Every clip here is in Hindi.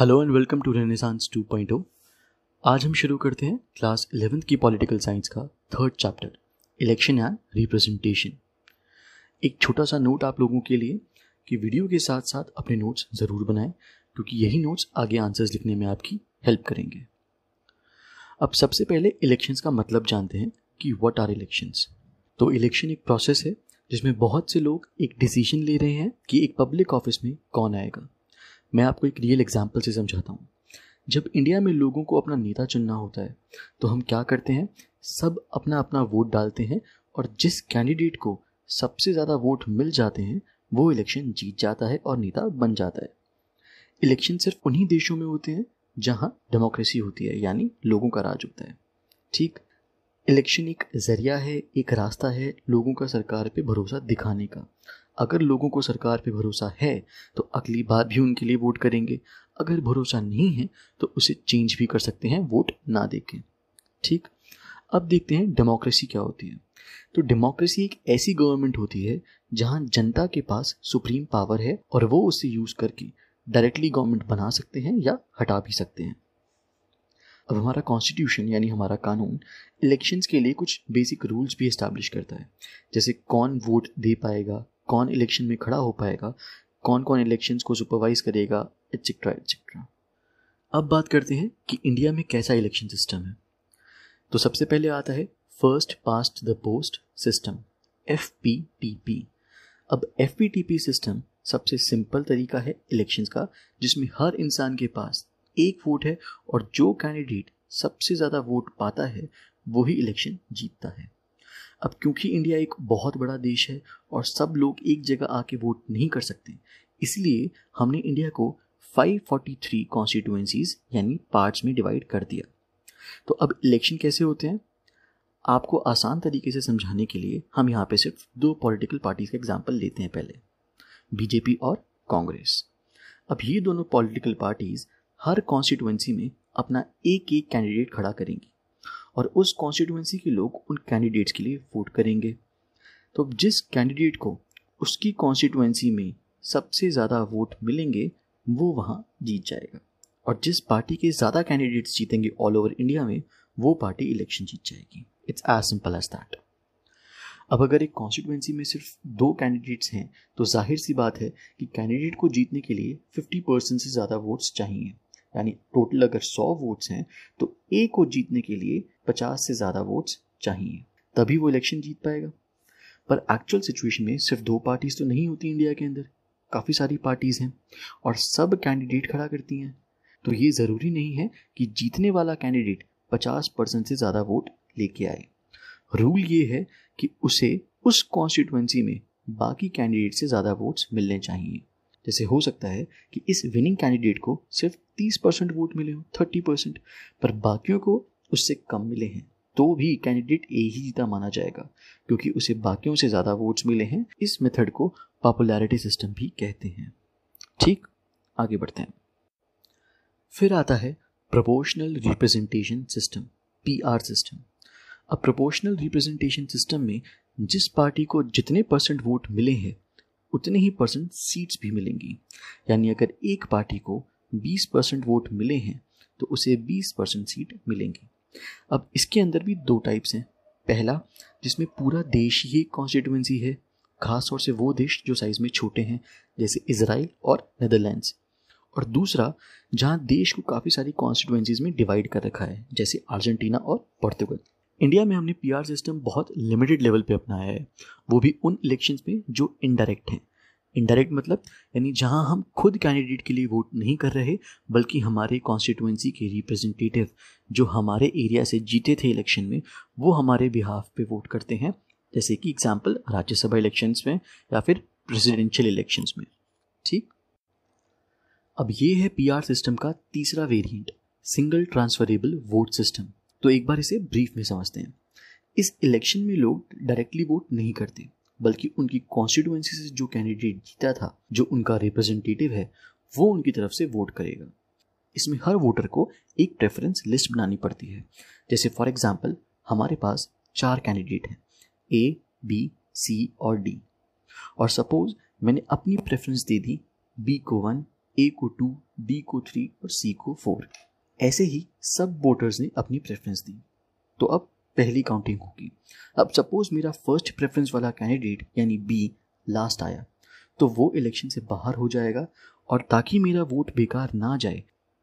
Hello and welcome to renaissance 2.0 आज हम शुरू करते हैं क्लास इलेवेंथ की पॉलिटिकल साइंस का third chapter election and representation एक छोटा सा नोट आप लोगों के लिए कि वीडियो के साथ साथ अपने नोट्स ज़रूर बनाएं क्योंकि यही नोट्स आगे आंसर्स लिखने में आपकी हेल्प करेंगे अब सबसे पहले इलेक्शंस का मतलब जानते हैं कि व्हाट आर इलेक्शंस तो इलेक्शन एक प्रोसेस है जिसमें बहुत से लोग एक डिसीजन ले रहे हैं कि एक पब्लिक ऑफिस में कौन आएगा मैं आपको एक रियल एग्जाम्पल से समझाता हूँ जब इंडिया में लोगों को अपना नेता चुनना होता है तो हम क्या करते हैं सब अपना अपना वोट डालते हैं और जिस कैंडिडेट को सबसे ज़्यादा वोट मिल जाते हैं वो इलेक्शन जीत जाता है और नेता बन जाता है इलेक्शन सिर्फ उन्हीं देशों में होते हैं जहाँ डेमोक्रेसी होती है यानी लोगों का राज होता है ठीक इलेक्शन एक जरिया है एक रास्ता है लोगों का सरकार पे भरोसा दिखाने का अगर लोगों को सरकार पे भरोसा है तो अगली बार भी उनके लिए वोट करेंगे अगर भरोसा नहीं है तो उसे चेंज भी कर सकते हैं वोट ना दे ठीक अब देखते हैं डेमोक्रेसी क्या होती है तो डेमोक्रेसी एक ऐसी गवर्नमेंट होती है जहां जनता के पास सुप्रीम पावर है और वो उसे यूज करके डायरेक्टली गवर्नमेंट बना सकते हैं या हटा भी सकते हैं अब हमारा कॉन्स्टिट्यूशन यानी हमारा कानून इलेक्शंस के लिए कुछ बेसिक रूल्स भी इस्टेब्लिश करता है जैसे कौन वोट दे पाएगा कौन इलेक्शन में खड़ा हो पाएगा कौन कौन इलेक्शन को सुपरवाइज करेगा एट्सेट्रा एट्सेट्रा अब बात करते हैं कि इंडिया में कैसा इलेक्शन सिस्टम है तो सबसे पहले आता है first past the post system F P T P अब F P T P system सबसे सिंपल तरीका है इलेक्शन का जिसमें हर इंसान के पास एक वोट है और जो कैंडिडेट सबसे ज़्यादा वोट पाता है वही इलेक्शन जीतता है अब क्योंकि इंडिया एक बहुत बड़ा देश है और सब लोग एक जगह आके वोट नहीं कर सकते इसलिए हमने इंडिया को 543 कॉन्स्टिट्यूएंसीज यानी पार्ट्स में डिवाइड कर दिया तो अब इलेक्शन कैसे होते हैं आपको आसान तरीके से समझाने के लिए हम यहाँ पे सिर्फ दो पॉलिटिकल पार्टीज का एग्जाम्पल लेते हैं पहले बीजेपी और कांग्रेस अब ये दोनों पॉलिटिकल पार्टीज हर कॉन्स्टिट्यूएंसी में अपना एक एक कैंडिडेट खड़ा करेंगी और उस कॉन्स्टिट्यूंसी के लोग उन कैंडिडेट्स के लिए वोट करेंगे तो जिस कैंडिडेट को उसकी कॉन्स्टिट्यूंसी में सबसे ज़्यादा वोट मिलेंगे वो वहाँ जीत जाएगा और जिस पार्टी के ज़्यादा कैंडिडेट्स जीतेंगे ऑल ओवर इंडिया में वो पार्टी इलेक्शन जीत जाएगी it's as simple as that अब अगर एक कॉन्स्टिट्यूंसी में सिर्फ दो कैंडिडेट्स हैं तो जाहिर सी बात है कि कैंडिडेट को जीतने के लिए 50 परसेंट से ज़्यादा वोट्स चाहिए यानी टोटल अगर सौ वोट्स हैं तो ए को जीतने के लिए पचास से ज़्यादा वोट्स चाहिए तभी वो इलेक्शन जीत पाएगा पर एक्चुअल सिचुएशन में सिर्फ दो पार्टीज तो नहीं होती इंडिया के अंदर काफ़ी सारी पार्टीज हैं और सब कैंडिडेट खड़ा करती हैं तो ये ज़रूरी नहीं है कि जीतने वाला कैंडिडेट 50 परसेंट से ज़्यादा वोट लेके आए रूल ये है कि उसे उस कॉन्स्टिट्यूंसी में बाकी कैंडिडेट से ज़्यादा वोट्स मिलने चाहिए जैसे हो सकता है कि इस विनिंग कैंडिडेट को सिर्फ तीस परसेंट वोट मिले हों थर्टी परसेंट पर बाकियों को उससे कम मिले हैं तो भी कैंडिडेट ए ही जीता माना जाएगा क्योंकि उसे बाकियों से ज़्यादा वोट्स मिले हैं इस मेथड को पॉपुलैरिटी सिस्टम भी कहते हैं ठीक आगे बढ़ते हैं फिर आता है proportional representation system P system अब प्रोपोर्शनल रिप्रेजेंटेशन सिस्टम में जिस पार्टी को जितने परसेंट वोट मिले हैं उतने ही परसेंट सीट्स भी मिलेंगी यानी अगर एक पार्टी को 20 परसेंट वोट मिले हैं तो उसे 20 परसेंट सीट मिलेंगी अब इसके अंदर भी दो टाइप्स हैं पहला जिसमें पूरा देश ही कॉन्स्टिट्यूंसी है खास तौर से वो देश जो साइज़ में छोटे हैं जैसे इसराइल और नदरलैंड्स और दूसरा जहाँ देश को काफ़ी सारी कॉन्स्टिट्यूंसीज़ में डिवाइड कर रखा है जैसे अर्जेंटीना और पुर्तगाल इंडिया में हमने पीआर सिस्टम बहुत लिमिटेड लेवल पे अपनाया है वो भी उन इलेक्शंस में जो इनडायरेक्ट हैं इनडायरेक्ट मतलब यानी जहां हम खुद कैंडिडेट के लिए वोट नहीं कर रहे बल्कि हमारे कॉन्स्टिट्यूंसी के रिप्रेजेंटेटिव जो हमारे एरिया से जीते थे इलेक्शन में वो हमारे बिहाफ पे वोट करते हैं जैसे कि एग्जाम्पल राज्यसभा इलेक्शंस में या फिर प्रेसिडेंशियल इलेक्शंस में ठीक अब ये है पीआर सिस्टम का तीसरा variant single transferable vote system तो एक बार इसे ब्रीफ में समझते हैं इस इलेक्शन में लोग डायरेक्टली वोट नहीं करते बल्कि उनकी कॉन्स्टिट्यूएंसी से जो कैंडिडेट जीता था जो उनका रिप्रेजेंटेटिव है वो उनकी तरफ से वोट करेगा इसमें हर वोटर को एक प्रेफरेंस लिस्ट बनानी पड़ती है जैसे फॉर एग्जाम्पल हमारे पास चार कैंडिडेट हैं ए बी सी और डी और सपोज मैंने अपनी प्रेफरेंस दे दी बी को वन ए को टू डी को थ्री और सी को फोर ऐसे ही सब वोटर्स ने अपनी प्रेफरेंस दी तो अब पहली काउंटिंग होगी अब सपोज मेरा फर्स्ट प्रेफरेंस वाला कैंडिडेट यानी बी लास्ट आया तो वो इलेक्शन से बाहर हो जाएगा और ताकि मेरा वोट बेकार ना जाए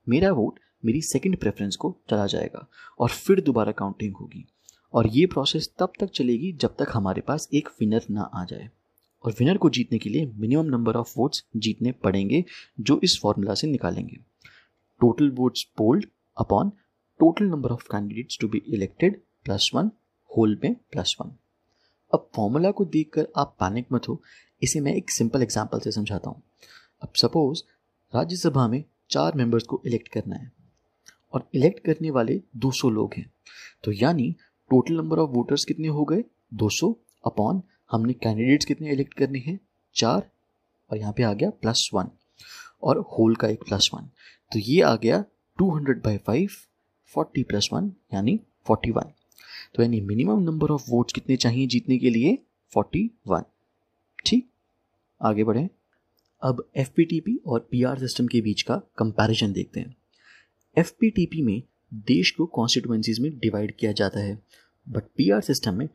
मेरा वोट मेरी सेकंड प्रेफरेंस को चला जाएगा और फिर दोबारा काउंटिंग होगी और ये प्रोसेस तब तक चलेगी जब तक हमारे पास एक विनर ना आ जाए और विनर को जीतने के लिए मिनिमम नंबर ऑफ वोट्स जीतने पड़ेंगे जो इस फॉर्मूला से निकालेंगे total votes polled upon total number of candidates to be elected plus one whole में plus one. अब फॉर्मूला को देखकर आप पैनिक मत हो इसे मैं एक सिंपल एग्जाम्पल से समझाता हूँ अब सपोज राज्यसभा में चार मेंबर्स को इलेक्ट करना है और इलेक्ट करने वाले 200 लोग हैं तो यानी टोटल नंबर ऑफ वोटर्स कितने हो गए 200 अपॉन हमने कैंडिडेट्स कितने इलेक्ट करने हैं चार और यहाँ पे आ गया प्लस वन और होल का एक प्लस वन तो ये आ गया 200 hundred by five forty plus one यानी 41 तो यानी मिनिमम नंबर ऑफ वोट्स कितने चाहिए जीतने के लिए 41 ठीक आगे बढ़े अब एफ और पी सिस्टम के बीच का कंपैरिजन देखते हैं एफ में देश को कॉन्स्टिट्यूएंसीज में डिवाइड किया जाता है बट पी सिस्टम में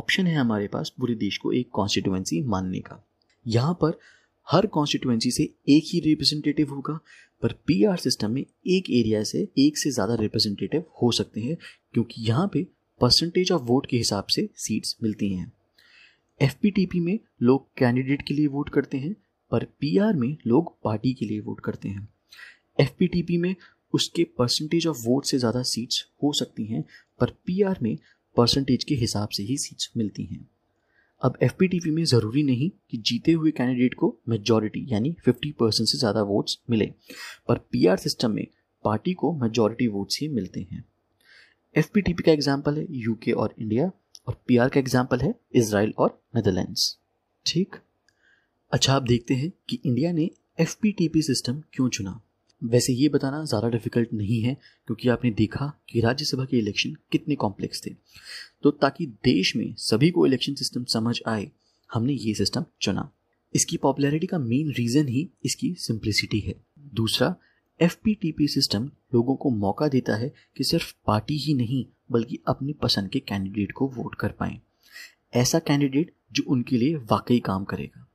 ऑप्शन है हमारे पास पूरे देश को एक कॉन्स्टिट्यूएंसी मानने का यहाँ पर हर कॉन्स्टिट्यूएंसी से एक ही रिप्रेजेंटेटिव होगा पर पीआर सिस्टम में एक एरिया से एक से ज़्यादा रिप्रेजेंटेटिव हो सकते हैं क्योंकि यहाँ पे परसेंटेज ऑफ वोट के हिसाब से सीट्स मिलती हैं एफ में लोग कैंडिडेट के लिए वोट करते हैं पर पी में लोग पार्टी के लिए वोट करते हैं एफ में उसके परसेंटेज ऑफ वोट से ज़्यादा सीट्स हो सकती हैं पर पीआर में परसेंटेज के हिसाब से ही सीट्स मिलती हैं अब एफ में ज़रूरी नहीं कि जीते हुए कैंडिडेट को मेजॉरिटी यानी 50 परसेंट से ज़्यादा वोट्स मिले पर पी सिस्टम में पार्टी को मेजॉरिटी वोट्स ही मिलते हैं एफ का एग्जाम्पल है यूके और इंडिया और पीआर का एग्जाम्पल है इसराइल और नदरलैंड्स ठीक अच्छा आप देखते हैं कि इंडिया ने एफ सिस्टम क्यों चुना वैसे ये बताना ज़्यादा डिफिकल्ट नहीं है क्योंकि आपने देखा कि राज्यसभा के इलेक्शन कितने कॉम्प्लेक्स थे तो ताकि देश में सभी को इलेक्शन सिस्टम समझ आए हमने ये सिस्टम चुना इसकी पॉपुलैरिटी का मेन रीज़न ही इसकी सिंप्लिसिटी है दूसरा एफ सिस्टम लोगों को मौका देता है कि सिर्फ पार्टी ही नहीं बल्कि अपनी पसंद के कैंडिडेट को वोट कर पाएं ऐसा कैंडिडेट जो उनके लिए वाकई काम करेगा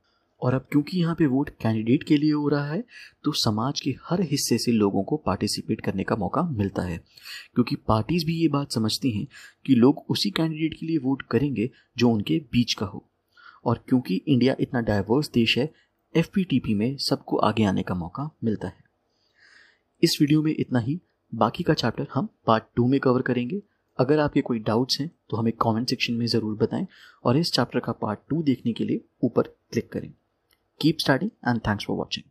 और अब क्योंकि यहाँ पे वोट कैंडिडेट के लिए हो रहा है तो समाज के हर हिस्से से लोगों को पार्टिसिपेट करने का मौका मिलता है क्योंकि पार्टीज भी ये बात समझती हैं कि लोग उसी कैंडिडेट के लिए वोट करेंगे जो उनके बीच का हो और क्योंकि इंडिया इतना डाइवर्स देश है एफ में सबको आगे आने का मौका मिलता है इस वीडियो में इतना ही बाकी का चैप्टर हम पार्ट टू में कवर करेंगे अगर आपके कोई डाउट्स हैं तो हमें कमेंट सेक्शन में ज़रूर बताएं और इस चैप्टर का पार्ट टू देखने के लिए ऊपर क्लिक करें keep studying and thanks for watching